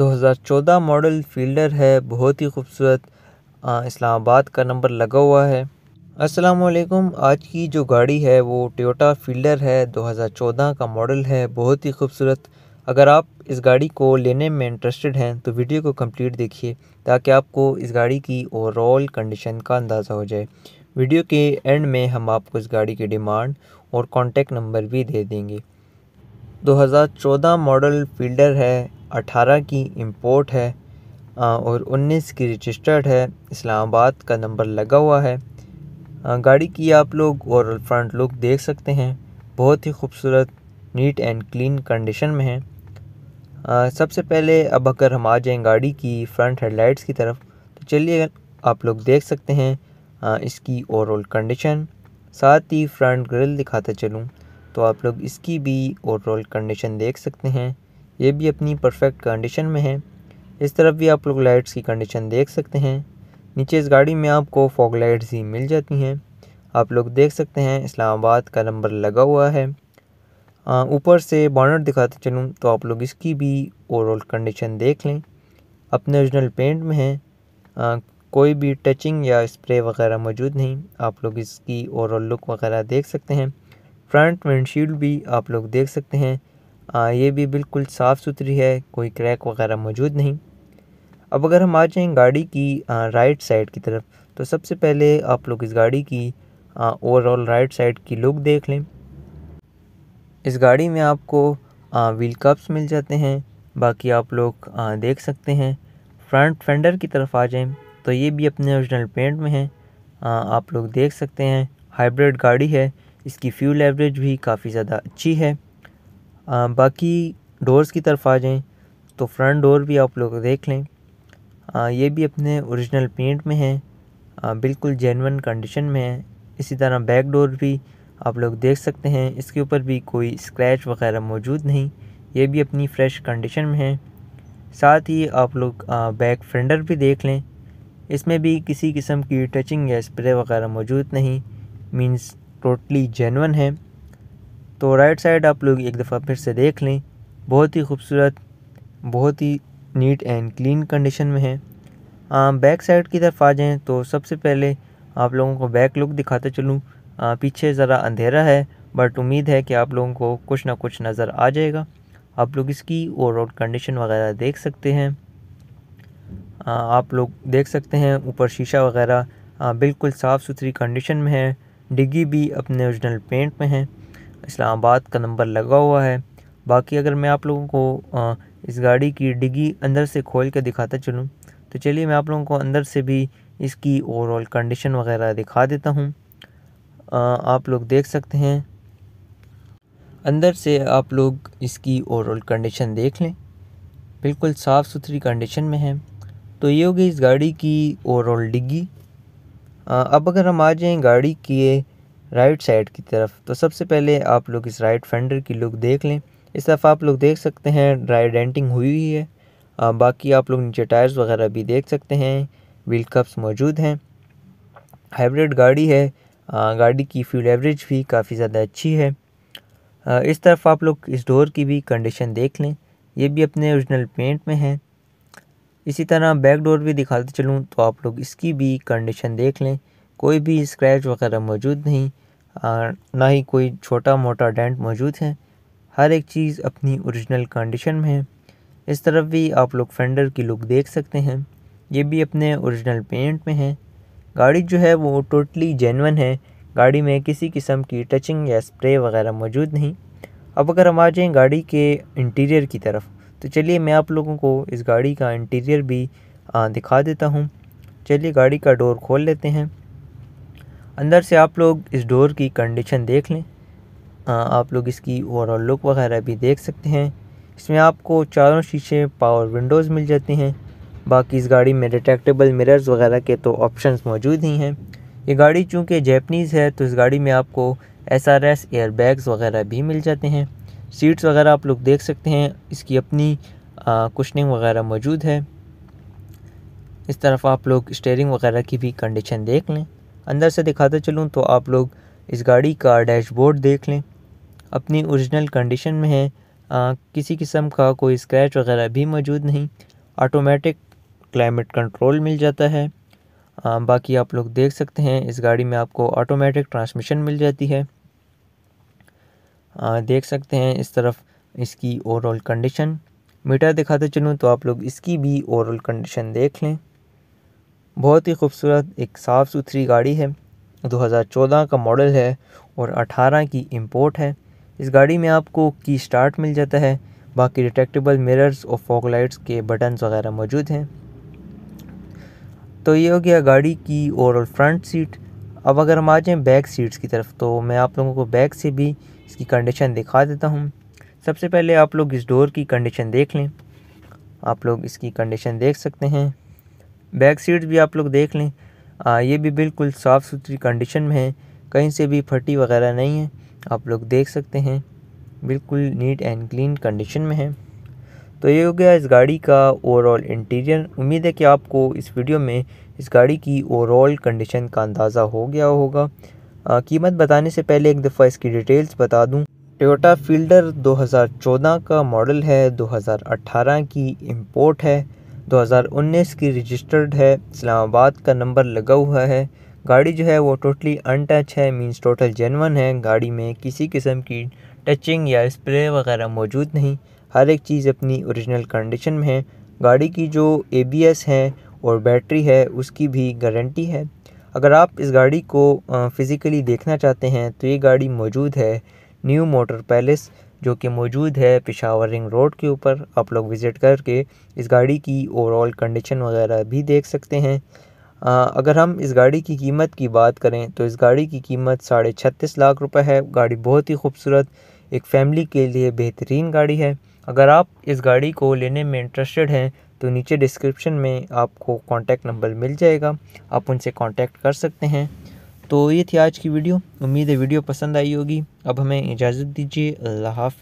2014 model fielder है बहुत ही खूबसूरत इस्लामाबाद का नंबर लगा हुआ है वालेकुम आज की जो गाड़ी है वो टोयोटा फील्डर है 2014 का मॉडल है बहुत ही खूबसूरत अगर आप इस गाड़ी को लेने में इंटरेस्टेड हैं तो वीडियो को कंप्लीट देखिए ताकि आपको इस गाड़ी की ओवरऑल कंडीशन का अंदाज़ा हो जाए वीडियो के एंड में हम आपको इस गाड़ी की डिमांड और कॉन्टेक्ट नंबर भी दे देंगे 2014 मॉडल फील्डर है अठारह की इम्पोर्ट है और उन्नीस की रजिस्टर्ड है इस्लामाबाद का नंबर लगा हुआ है गाड़ी की आप लोग और फ्रंट लुक देख सकते हैं बहुत ही खूबसूरत नीट एंड क्लीन कंडीशन में है सबसे पहले अब अगर हम आ जाएँ गाड़ी की फ्रंट हेडलाइट्स की तरफ तो चलिए आप लोग देख सकते हैं इसकी ओवरऑल कंडीशन साथ ही फ्रंट ग्रिल दिखाते चलूँ तो आप लोग इसकी भी ओवरऑल कंडीशन देख सकते हैं ये भी अपनी परफेक्ट कंडीशन में है इस तरफ भी आप लोग लाइट्स की कंडीशन देख सकते हैं नीचे इस गाड़ी में आपको फॉग लाइट्स ही मिल जाती हैं आप लोग देख सकते हैं इस्लामाबाद का नंबर लगा हुआ है ऊपर से बॉनर दिखाते चलूँ तो आप लोग इसकी भी ओवरऑल कंडीशन देख लें अपने ओरिजिनल पेंट में है आ, कोई भी टचिंग या स्प्रे वगैरह मौजूद नहीं आप लोग इसकी ओवरऑल लुक वगैरह देख सकते हैं फ्रंट विंडशील्ड भी आप लोग देख सकते हैं आ, ये भी बिल्कुल साफ़ सुथरी है कोई क्रैक वगैरह मौजूद नहीं अब अगर हम आ जाएँ गाड़ी की आ, राइट साइड की तरफ तो सबसे पहले आप लोग इस गाड़ी की ओवरऑल राइट साइड की लुक देख लें इस गाड़ी में आपको आ, व्हील कप्स मिल जाते हैं बाकी आप लोग आ, देख सकते हैं फ्रंट फेंडर की तरफ आ जाएं तो ये भी अपने ओरिजिनल पेंट में है आप लोग देख सकते हैं हाइब्रिड गाड़ी है इसकी फ्यूल एवरेज भी काफ़ी ज़्यादा अच्छी है बाकी डोर्स की तरफ आ जाएं तो फ्रंट डोर भी आप लोग देख लें ये भी अपने ओरिजिनल पेंट में है बिल्कुल जेनवन कंडीशन में है इसी तरह बैक डोर भी आप लोग देख सकते हैं इसके ऊपर भी कोई स्क्रैच वगैरह मौजूद नहीं ये भी अपनी फ़्रेश कंडीशन में है साथ ही आप लोग बैक फ्रेंडर भी देख लें इसमें भी किसी किस्म की टचिंग या स्प्रे वगैरह मौजूद नहीं मींस टोटली जेनवन है तो राइट साइड आप लोग एक दफ़ा फिर से देख लें बहुत ही खूबसूरत बहुत ही नीट एंड क्लीन कंडीशन में है बैक हाँ, साइड की तरफ आ जाएँ तो सबसे पहले आप लोगों को बैक लुक दिखाते चलूँ पीछे ज़रा अंधेरा है बट उम्मीद है कि आप लोगों को कुछ ना कुछ नज़र आ जाएगा आप लोग इसकी ओवरऑल कंडीशन वगैरह देख सकते हैं आ, आप लोग देख सकते हैं ऊपर शीशा वगैरह बिल्कुल साफ़ सुथरी कंडीशन में है डिग्गी भी अपने ओरिजिनल पेंट में है इस्लामाबाद का नंबर लगा हुआ है बाकी अगर मैं आप लोगों को इस गाड़ी की डिग्गी अंदर से खोल के दिखाता चलूँ तो चलिए मैं आप लोगों को अंदर से भी इसकी ओवरऑल कंडीशन वगैरह दिखा देता हूँ आप लोग देख सकते हैं अंदर से आप लोग इसकी ओवरऑल कंडीशन देख लें बिल्कुल साफ़ सुथरी कंडीशन में है तो ये होगी इस गाड़ी की ओवरऑल डिग्गी अब अगर हम आ जाएँ गाड़ी के राइट साइड की तरफ तो सबसे पहले आप लोग इस राइट फेंडर की लुक देख लें इस तरफ आप लोग देख सकते हैं ड्राई डेंटिंग हुई हुई है आ, बाकी आप लोग नीचे टायर्स वगैरह भी देख सकते हैं व्हील कप्स मौजूद हैं हाइब्रिड गाड़ी है आ, गाड़ी की फ्यूल एवरेज भी काफ़ी ज़्यादा अच्छी है आ, इस तरफ आप लोग इस डोर की भी कंडीशन देख लें ये भी अपने ओरिजिनल पेंट में है इसी तरह बैक डोर भी दिखाते चलूँ तो आप लोग इसकी भी कंडीशन देख लें कोई भी स्क्रैच वगैरह मौजूद नहीं ना ही कोई छोटा मोटा डेंट मौजूद है हर एक चीज़ अपनी ओरिजिनल कंडीशन में है इस तरफ भी आप लोग फेंडर की लुक देख सकते हैं ये भी अपने ओरिजिनल पेंट में है गाड़ी जो है वो टोटली जेनवन है गाड़ी में किसी किस्म की टचिंग या स्प्रे वगैरह मौजूद नहीं अब अगर हम आ जाएँ गाड़ी के इंटीरियर की तरफ तो चलिए मैं आप लोगों को इस गाड़ी का इंटीरियर भी दिखा देता हूँ चलिए गाड़ी का डोर खोल लेते हैं अंदर से आप लोग इस डोर की कंडीशन देख लें आप लोग इसकी ओवरऑल लुक वगैरह भी देख सकते हैं इसमें आपको चारों शीशे पावर विंडोज़ मिल जाती हैं बाकी इस गाड़ी में डिटेक्टेबल मिरर्स वगैरह के तो ऑप्शंस मौजूद ही हैं ये गाड़ी चूँकि जैपनीज़ है तो इस गाड़ी में आपको S R S air bags वगैरह भी मिल जाते हैं सीट्स वगैरह आप लोग देख सकते हैं इसकी अपनी कुशनिंग वगैरह मौजूद है इस तरफ आप लोग स्टेयरिंग वगैरह की भी कंडीशन देख लें अंदर से दिखाते चलूँ तो आप लोग इस गाड़ी का डैशबोर्ड देख लें अपनी ओरिजिनल कंडीशन में है आ, किसी किस्म का कोई स्क्रैच वगैरह भी मौजूद नहीं ऑटोमेटिक क्लाइमेट कंट्रोल मिल जाता है आ, बाकी आप लोग देख सकते हैं इस गाड़ी में आपको ऑटोमेटिक ट्रांसमिशन मिल जाती है आ, देख सकते हैं इस तरफ इसकी ओवरऑल कंडीशन मीटर दिखाते चलूँ तो आप लोग इसकी भी ओवरऑल कंडीशन देख लें बहुत ही खूबसूरत एक साफ सुथरी गाड़ी है 2014 का मॉडल है और 18 की इंपोर्ट है इस गाड़ी में आपको की स्टार्ट मिल जाता है बाकी डिटेक्टेबल मिरर्स और फॉग लाइट्स के बटन्स वगैरह मौजूद हैं तो ये हो गया गाड़ी की ओवरऑल फ्रंट सीट अब अगर हम आ जाएँ बैक सीट्स की तरफ तो मैं आप लोगों को बैक से भी इसकी कंडीशन दिखा देता हूँ सबसे पहले आप लोग इस डोर की कंडीशन देख लें आप लोग इसकी कंडीशन देख सकते हैं बैक सीट भी आप लोग देख लें आ, ये भी बिल्कुल साफ़ सुथरी कंडीशन में है कहीं से भी फटी वगैरह नहीं है आप लोग देख सकते हैं बिल्कुल नीट एंड क्लीन कंडीशन में है तो ये हो गया इस गाड़ी का ओवरऑल इंटीरियर उम्मीद है कि आपको इस वीडियो में इस गाड़ी की ओवरऑल कंडीशन का अंदाज़ा हो गया होगा आ, कीमत बताने से पहले एक दफ़ा इसकी डिटेल्स बता दूँ टोटा फील्डर 2014 का मॉडल है 2018 की इंपोर्ट है 2019 की रजिस्टर्ड है इस्लामाबाद का नंबर लगा हुआ है गाड़ी जो है वो टोटली अनटच है मींस टोटल जेनवन है गाड़ी में किसी किस्म की टचिंग या स्प्रे वगैरह मौजूद नहीं हर एक चीज़ अपनी ओरिजिनल कंडीशन में है गाड़ी की जो ए है और बैटरी है उसकी भी गारंटी है अगर आप इस गाड़ी को फ़िज़िकली देखना चाहते हैं तो ये गाड़ी मौजूद है न्यू मोटर पैलेस जो कि मौजूद है पिशावर रिंग रोड के ऊपर आप लोग विज़िट करके इस गाड़ी की ओवरऑल कंडीशन वगैरह भी देख सकते हैं आ, अगर हम इस गाड़ी की कीमत की बात करें तो इस गाड़ी की कीमत साढ़े छत्तीस लाख रुपए है गाड़ी बहुत ही खूबसूरत एक फैमिली के लिए बेहतरीन गाड़ी है अगर आप इस गाड़ी को लेने में इंटरेस्टेड हैं तो नीचे डिस्क्रिप्शन में आपको कॉन्टैक्ट नंबर मिल जाएगा आप उनसे कॉन्टैक्ट कर सकते हैं तो ये थी आज की वीडियो उम्मीद है वीडियो पसंद आई होगी अब हमें इजाज़त दीजिए अल्लाह हाफिज़